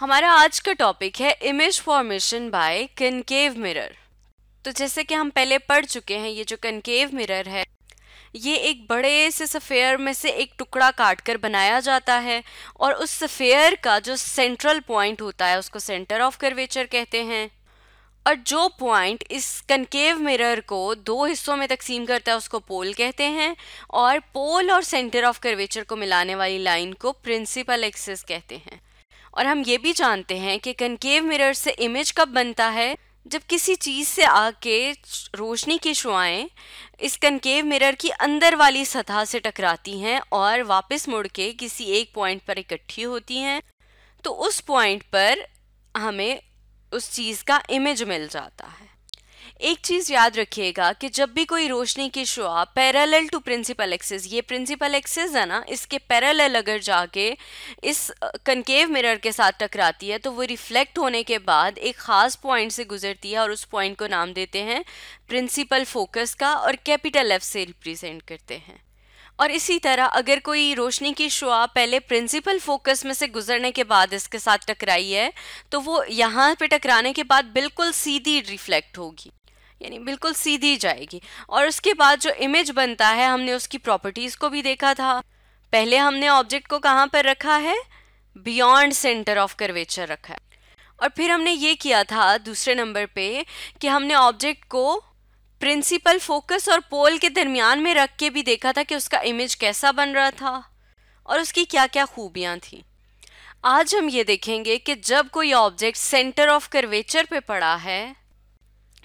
हमारा आज का टॉपिक है image formation by concave mirror तो जैसे कि हम पहले पढ़ चुके हैं ये जो कनकेव मिरर है ये एक बड़े से सफ़ेयर में से एक टुकड़ा काट कर बनाया जाता है और उस सफ़ेयर का जो सेंट्रल पॉइंट होता है उसको सेंटर ऑफ कर्वेचर कहते हैं और जो पॉइंट इस कनकेव मिरर को दो हिस्सों में तकसीम करता है उसको पोल कहते हैं और पोल और सेंटर ऑफ कर्वेचर को मिलाने वाली लाइन को प्रिंसिपल एक्सेस कहते हैं और हम ये भी जानते हैं कि कनकेव मिरर से इमेज कब बनता है जब किसी चीज़ से आके रोशनी की शुआएं इस कनकेव मिरर की अंदर वाली सतह से टकराती हैं और वापस मुड़ के किसी एक पॉइंट पर इकट्ठी होती हैं तो उस पॉइंट पर हमें उस चीज़ का इमेज मिल जाता है एक चीज़ याद रखिएगा कि जब भी कोई रोशनी की शुआ पैरेलल टू प्रिंसिपल एक्सिस ये प्रिंसिपल एक्सिस है ना इसके पैरेलल अगर जाके इस कनकेव मिरर के साथ टकराती है तो वो रिफ्लेक्ट होने के बाद एक ख़ास पॉइंट से गुजरती है और उस पॉइंट को नाम देते हैं प्रिंसिपल फोकस का और कैपिटल एफ से रिप्रेजेंट करते हैं और इसी तरह अगर कोई रोशनी की शुआ पहले प्रिंसिपल फोकस में से गुजरने के बाद इसके साथ टकराई है तो वो यहाँ पे टकराने के बाद बिल्कुल सीधी रिफ्लेक्ट होगी यानी बिल्कुल सीधी जाएगी और उसके बाद जो इमेज बनता है हमने उसकी प्रॉपर्टीज़ को भी देखा था पहले हमने ऑब्जेक्ट को कहाँ पर रखा है बियॉन्ड सेंटर ऑफ कर्वेचर रखा है और फिर हमने ये किया था दूसरे नंबर पे कि हमने ऑब्जेक्ट को प्रिंसिपल फोकस और पोल के दरमियान में रख के भी देखा था कि उसका इमेज कैसा बन रहा था और उसकी क्या क्या खूबियाँ थी आज हम ये देखेंगे कि जब कोई ऑब्जेक्ट सेंटर ऑफ कर्वेचर पे पड़ा है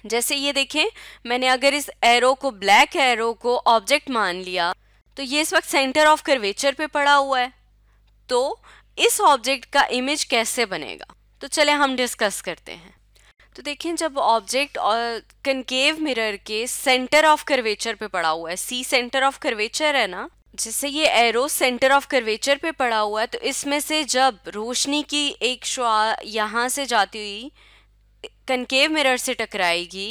जैसे ये देखें मैंने अगर इस एरो को ब्लैक एरो को ऑब्जेक्ट मान लिया तो ये इस वक्त सेंटर ऑफ कर्वेचर पे पड़ा हुआ है तो इस ऑब्जेक्ट का इमेज कैसे बनेगा तो चले हम डिस्कस करते हैं तो देखें जब ऑब्जेक्ट और कनकेव मिरर के सेंटर ऑफ कर्वेचर पे पड़ा हुआ है सी सेंटर ऑफ कर्वेचर है ना जैसे ये एरो सेंटर ऑफ कर्वेचर पे पड़ा हुआ है तो इसमें से जब रोशनी की एक शुआ यहाँ से जाती हुई कंकेव मिरर से टकराएगी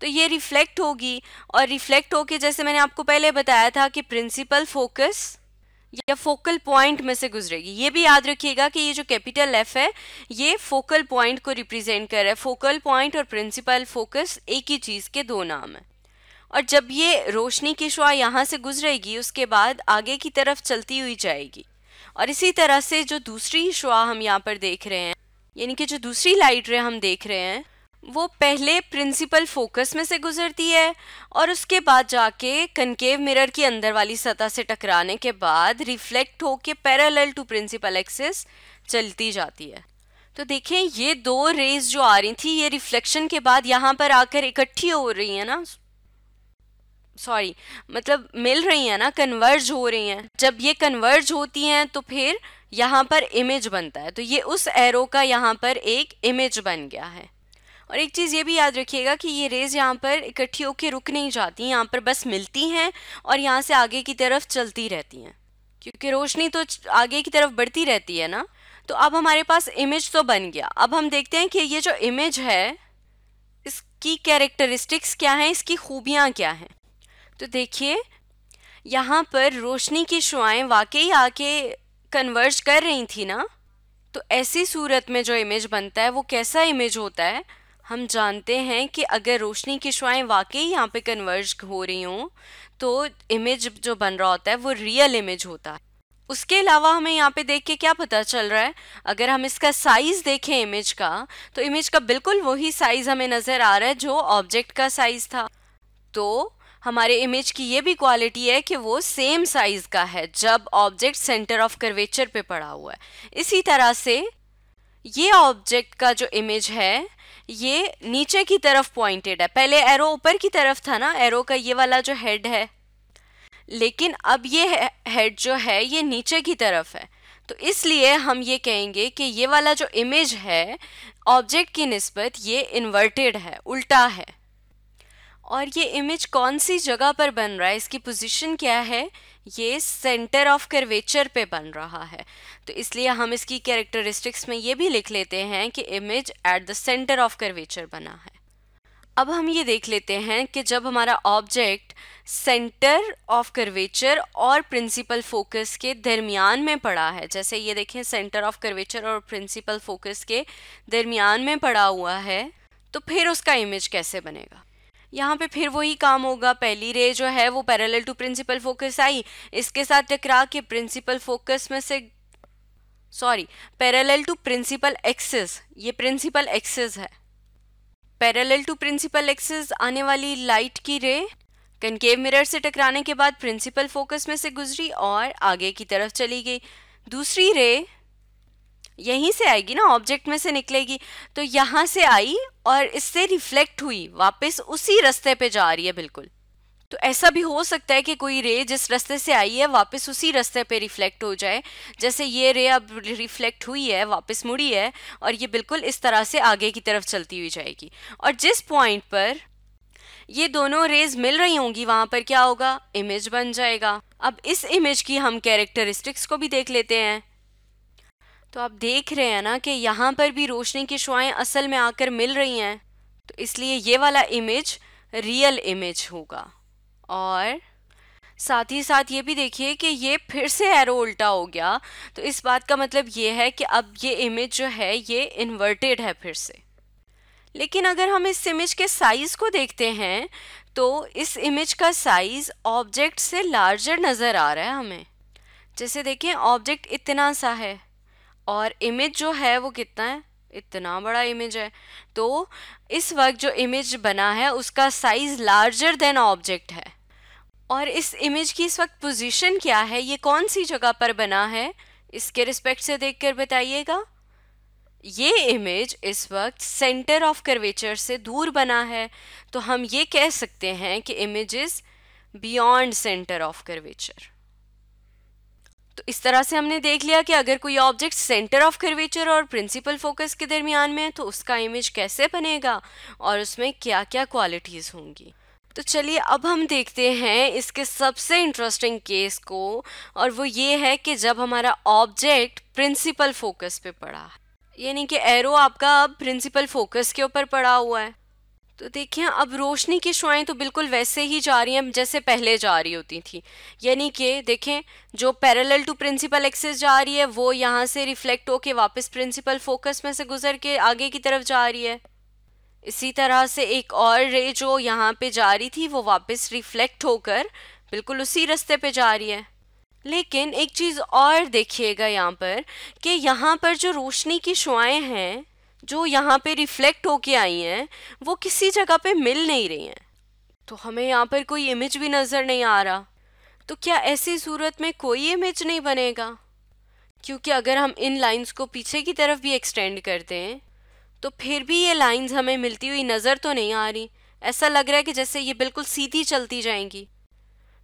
तो ये रिफ्लेक्ट होगी और रिफ्लेक्ट होके जैसे मैंने आपको पहले बताया था कि प्रिंसिपल फोकस या फोकल पॉइंट में से गुजरेगी ये भी याद रखिएगा कि ये जो कैपिटल एफ है ये फोकल पॉइंट को रिप्रेजेंट कर रहा है फोकल पॉइंट और प्रिंसिपल फोकस एक ही चीज़ के दो नाम है और जब ये रोशनी की शुआ यहाँ से गुजरेगी उसके बाद आगे की तरफ चलती हुई जाएगी और इसी तरह से जो दूसरी शुआ हम यहाँ पर देख रहे हैं यानी कि जो दूसरी लाइट रे हम देख रहे हैं वो पहले प्रिंसिपल फोकस में से गुजरती है और उसके बाद जाके कनकेव मिरर की अंदर वाली सतह से टकराने के बाद रिफ्लेक्ट होके पैरेलल टू प्रिंसिपल एक्सिस चलती जाती है तो देखें ये दो रेज जो आ रही थी ये रिफ्लेक्शन के बाद यहाँ पर आकर इकट्ठी हो रही है ना सॉरी मतलब मिल रही है ना कन्वर्ज हो रही हैं जब ये कन्वर्ज होती हैं तो फिर यहाँ पर इमेज बनता है तो ये उस एरो का यहाँ पर एक इमेज बन गया है और एक चीज़ ये भी याद रखिएगा कि ये रेज़ यहाँ पर इकट्ठी होकर रुक नहीं जाती यहाँ पर बस मिलती हैं और यहाँ से आगे की तरफ चलती रहती हैं क्योंकि रोशनी तो आगे की तरफ बढ़ती रहती है ना तो अब हमारे पास इमेज तो बन गया अब हम देखते हैं कि ये जो इमेज है इसकी कैरेक्टरिस्टिक्स क्या हैं इसकी खूबियाँ क्या हैं तो देखिए यहाँ पर रोशनी की शुआएँ वाकई आके कन्वर्ज कर रही थी ना तो ऐसी सूरत में जो इमेज बनता है वो कैसा इमेज होता है हम जानते हैं कि अगर रोशनी की शुआएँ वाकई यहाँ पे कन्वर्ज हो रही हों तो इमेज जो बन रहा होता है वो रियल इमेज होता है उसके अलावा हमें यहाँ पे देख के क्या पता चल रहा है अगर हम इसका साइज़ देखें इमेज का तो इमेज का बिल्कुल वही साइज़ हमें नज़र आ रहा है जो ऑब्जेक्ट का साइज़ था तो हमारे इमेज की ये भी क्वालिटी है कि वो सेम साइज का है जब ऑब्जेक्ट सेंटर ऑफ कर्वेचर पे पड़ा हुआ है इसी तरह से ये ऑब्जेक्ट का जो इमेज है ये नीचे की तरफ पॉइंटेड है पहले एरो ऊपर की तरफ था ना एरो का ये वाला जो हेड है लेकिन अब ये हेड जो है ये नीचे की तरफ है तो इसलिए हम ये कहेंगे कि ये वाला जो इमेज है ऑब्जेक्ट की नस्बत ये इन्वर्टेड है उल्टा है और ये इमेज कौन सी जगह पर बन रहा है इसकी पोजीशन क्या है ये सेंटर ऑफ कर्वेचर पे बन रहा है तो इसलिए हम इसकी कैरेक्टरिस्टिक्स में ये भी लिख लेते हैं कि image at the centre of curvature बना है अब हम ये देख लेते हैं कि जब हमारा ऑब्जेक्ट सेंटर ऑफ कर्वेचर और प्रिंसिपल फोकस के दरमियान में पड़ा है जैसे ये देखें सेंटर ऑफ कर्वेचर और प्रिंसिपल फोकस के दरमियान में पड़ा हुआ है तो फिर उसका इमेज कैसे बनेगा यहाँ पे फिर वही काम होगा पहली रे जो है वो पैरेलल टू प्रिंसिपल फोकस आई इसके साथ टकरा के प्रिंसिपल फोकस में से sorry parallel to principal axis ये प्रिंसिपल एक्सेस है पैरेलल टू प्रिंसिपल एक्सेस आने वाली लाइट की रे कनकेव मिरर से टकराने के बाद प्रिंसिपल फोकस में से गुजरी और आगे की तरफ चली गई दूसरी रे यहीं से आएगी ना ऑब्जेक्ट में से निकलेगी तो यहाँ से आई और इससे रिफ्लेक्ट हुई वापस उसी रास्ते पे जा रही है बिल्कुल तो ऐसा भी हो सकता है कि कोई रे जिस रास्ते से आई है वापस उसी रास्ते पे रिफ्लेक्ट हो जाए जैसे ये रे अब रिफ्लेक्ट हुई है वापस मुड़ी है और ये बिल्कुल इस तरह से आगे की तरफ चलती हुई जाएगी और जिस पॉइंट पर ये दोनों रेज मिल रही होंगी वहाँ पर क्या होगा इमेज बन जाएगा अब इस इमेज की हम कैरेक्टरिस्टिक्स को भी देख लेते हैं तो आप देख रहे हैं ना कि यहाँ पर भी रोशनी की शुआएँ असल में आकर मिल रही हैं तो इसलिए ये वाला इमेज रियल इमेज होगा और साथ ही साथ ये भी देखिए कि ये फिर से एरो उल्टा हो गया तो इस बात का मतलब ये है कि अब ये इमेज जो है ये इन्वर्टेड है फिर से लेकिन अगर हम इस इमेज के साइज़ को देखते हैं तो इस इमेज का साइज़ ऑब्जेक्ट से लार्जर नज़र आ रहा है हमें जैसे देखें ऑब्जेक्ट इतना सा है और इमेज जो है वो कितना है इतना बड़ा इमेज है तो इस वक्त जो इमेज बना है उसका साइज लार्जर देन ऑब्जेक्ट है और इस इमेज की इस वक्त पोजीशन क्या है ये कौन सी जगह पर बना है इसके रिस्पेक्ट से देखकर बताइएगा ये इमेज इस वक्त सेंटर ऑफ कर्वेचर से दूर बना है तो हम ये कह सकते हैं कि image is beyond centre of curvature तो इस तरह से हमने देख लिया कि अगर कोई ऑब्जेक्ट सेंटर ऑफ कर्वेचर और प्रिंसिपल फोकस के दरमियान में है तो उसका इमेज कैसे बनेगा और उसमें क्या क्या क्वालिटीज़ होंगी तो चलिए अब हम देखते हैं इसके सबसे इंटरेस्टिंग केस को और वो ये है कि जब हमारा ऑब्जेक्ट प्रिंसिपल फोकस पे पड़ा यानी कि एरो आपका अब प्रिंसिपल फोकस के ऊपर पड़ा हुआ है तो देखें अब रोशनी की शुआएँ तो बिल्कुल वैसे ही जा रही हैं जैसे पहले जा रही होती थी यानी कि देखें जो पैरेलल टू प्रिंसिपल एक्सेस जा रही है वो यहाँ से रिफ्लेक्ट होके वापस प्रिंसिपल फोकस में से गुजर के आगे की तरफ जा रही है इसी तरह से एक और रे जो यहाँ पे जा रही थी वो वापस रिफ्लेक्ट होकर बिल्कुल उसी रस्ते पे जा रही है लेकिन एक चीज़ और देखिएगा यहाँ पर कि यहाँ पर जो रोशनी की शुआएँ हैं जो यहाँ पे रिफ्लेक्ट होके आई हैं वो किसी जगह पे मिल नहीं रही हैं तो हमें यहाँ पर कोई इमेज भी नज़र नहीं आ रहा तो क्या ऐसी सूरत में कोई इमेज नहीं बनेगा क्योंकि अगर हम इन लाइंस को पीछे की तरफ भी एक्सटेंड करते हैं तो फिर भी ये लाइंस हमें मिलती हुई नज़र तो नहीं आ रही ऐसा लग रहा है कि जैसे ये बिल्कुल सीधी चलती जाएंगी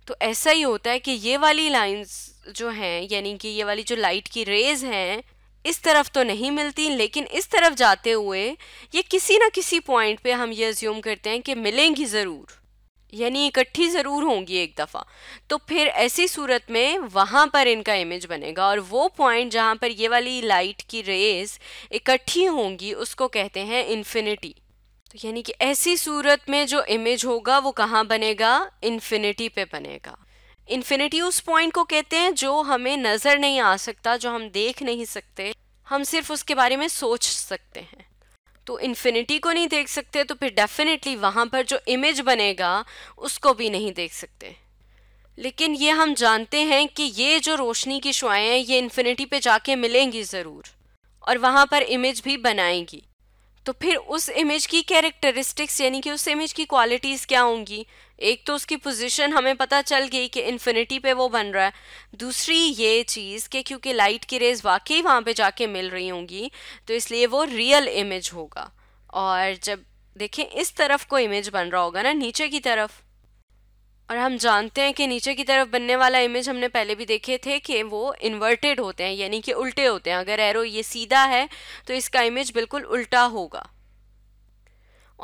तो ऐसा ही होता है कि ये वाली लाइंस जो हैं यानी कि ये वाली जो लाइट की रेज हैं इस तरफ तो नहीं मिलती लेकिन इस तरफ जाते हुए ये किसी ना किसी पॉइंट पे हम ये ज्यूम करते हैं कि मिलेंगी ज़रूर यानी इकट्ठी ज़रूर होंगी एक दफ़ा तो फिर ऐसी सूरत में वहाँ पर इनका इमेज बनेगा और वो पॉइंट जहाँ पर ये वाली लाइट की रेज इकट्ठी होंगी उसको कहते हैं इन्फिनिटी तो यानी कि ऐसी सूरत में जो इमेज होगा वो कहाँ बनेगा इन्फिनिटी पे बनेगा इन्फिनिटी उस पॉइंट को कहते हैं जो हमें नज़र नहीं आ सकता जो हम देख नहीं सकते हम सिर्फ उसके बारे में सोच सकते हैं तो इन्फिनिटी को नहीं देख सकते तो फिर डेफिनेटली वहाँ पर जो इमेज बनेगा उसको भी नहीं देख सकते लेकिन ये हम जानते हैं कि ये जो रोशनी की शुआएँ हैं ये इन्फिनिटी पे जाके मिलेंगी ज़रूर और वहाँ पर इमेज भी बनाएंगी तो फिर उस इमेज की कैरेक्टरिस्टिक्स यानी कि उस इमेज की क्वालिटीज़ क्या होंगी एक तो उसकी पोजीशन हमें पता चल गई कि इन्फिनिटी पे वो बन रहा है दूसरी ये चीज़ कि क्योंकि लाइट की रेज वाकई वहाँ पे जाके मिल रही होंगी तो इसलिए वो रियल इमेज होगा और जब देखें इस तरफ को इमेज बन रहा होगा ना नीचे की तरफ और हम जानते हैं कि नीचे की तरफ बनने वाला इमेज हमने पहले भी देखे थे कि वो इन्वर्टेड होते हैं यानी कि उल्टे होते हैं अगर एरो ये सीधा है तो इसका इमेज बिल्कुल उल्टा होगा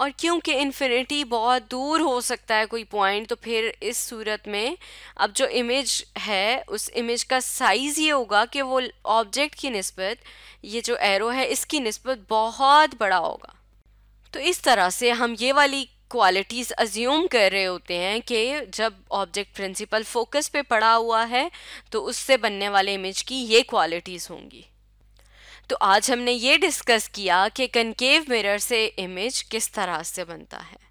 और क्योंकि इन्फिनिटी बहुत दूर हो सकता है कोई पॉइंट तो फिर इस सूरत में अब जो इमेज है उस इमेज का साइज़ ये होगा कि वो ऑब्जेक्ट की नस्बत ये जो एरो है इसकी नस्बत बहुत बड़ा होगा तो इस तरह से हम ये वाली क्वालिटीज़ अज्यूम कर रहे होते हैं कि जब ऑब्जेक्ट प्रिंसिपल फोकस पे पड़ा हुआ है तो उससे बनने वाले इमेज की ये क्वालिटीज़ होंगी तो आज हमने ये डिस्कस किया कि कनकेव मिरर से इमेज किस तरह से बनता है